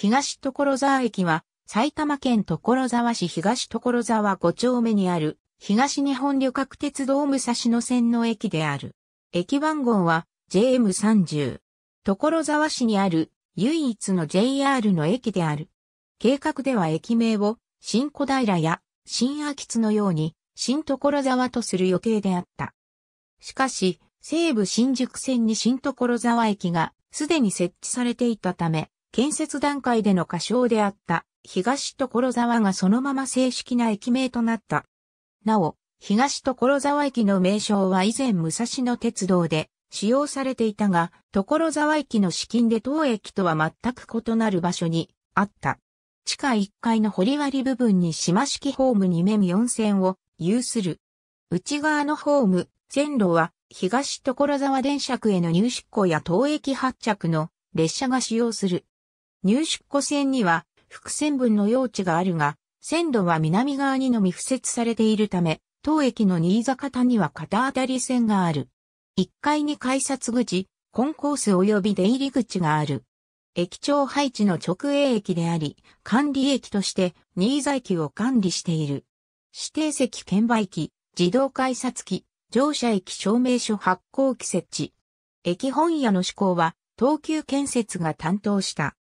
東所沢駅は、埼玉県所沢市東所沢5丁目にある、東日本旅客鉄道武蔵野線の駅である。駅番号は JM30。所沢市にある唯一の JR の駅である。計画では駅名を新小平や新秋津のように新所沢とする予定であった。しかし、西武新宿線に新所沢駅がすでに設置されていたため、建設段階での仮称であった東所沢がそのまま正式な駅名となった。なお、東所沢駅の名称は以前武蔵野鉄道で使用されていたが、所沢駅の資金で当駅とは全く異なる場所にあった。地下1階の堀割部分に島式ホーム2面4線を有する。内側のホーム、線路は東所沢電車区への入出庫や当駅発着の列車が使用する。入出庫線には複線分の用地があるが、線路は南側にのみ付設されているため、当駅の新座方には片当たり線がある。1階に改札口、コンコース及び出入り口がある。駅長配置の直営駅であり、管理駅として新座駅を管理している。指定席券売機、自動改札機、乗車駅証明書発行機設置。駅本屋の施行は、東急建設が担当した。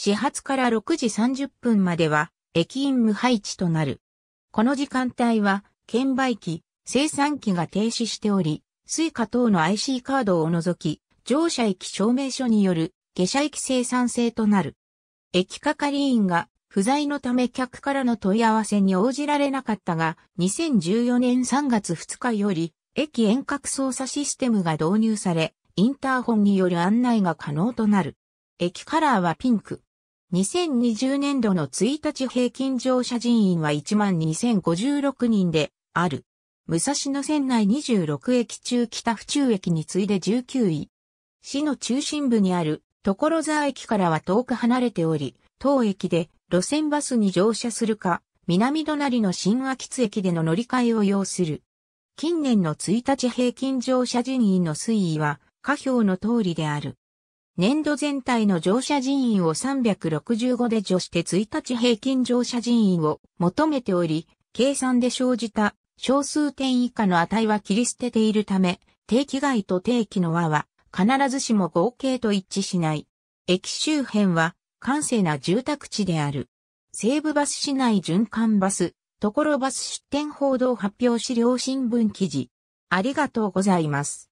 始発から6時30分までは駅員無配置となる。この時間帯は券売機、生産機が停止しており、スイカ等の IC カードを除き、乗車駅証明書による下車駅生産制となる。駅係員が不在のため客からの問い合わせに応じられなかったが、2014年3月2日より、駅遠隔操作システムが導入され、インターホンによる案内が可能となる。駅カラーはピンク、2020年度の1日平均乗車人員は12,056人である。武蔵野線内26駅中北府中駅に次いで19位。市の中心部にある所沢駅からは遠く離れており、当駅で路線バスに乗車するか、南隣の新秋津駅での乗り換えを要する。近年の1日平均乗車人員の推移は、下表の通りである。年度全体の乗車人員を365で除して1日平均乗車人員を求めており、計算で生じた小数点以下の値は切り捨てているため、定期外と定期の和は必ずしも合計と一致しない。駅周辺は閑静な住宅地である。西部バス市内循環バス、ところバス出店報道発表資料新聞記事。ありがとうございます。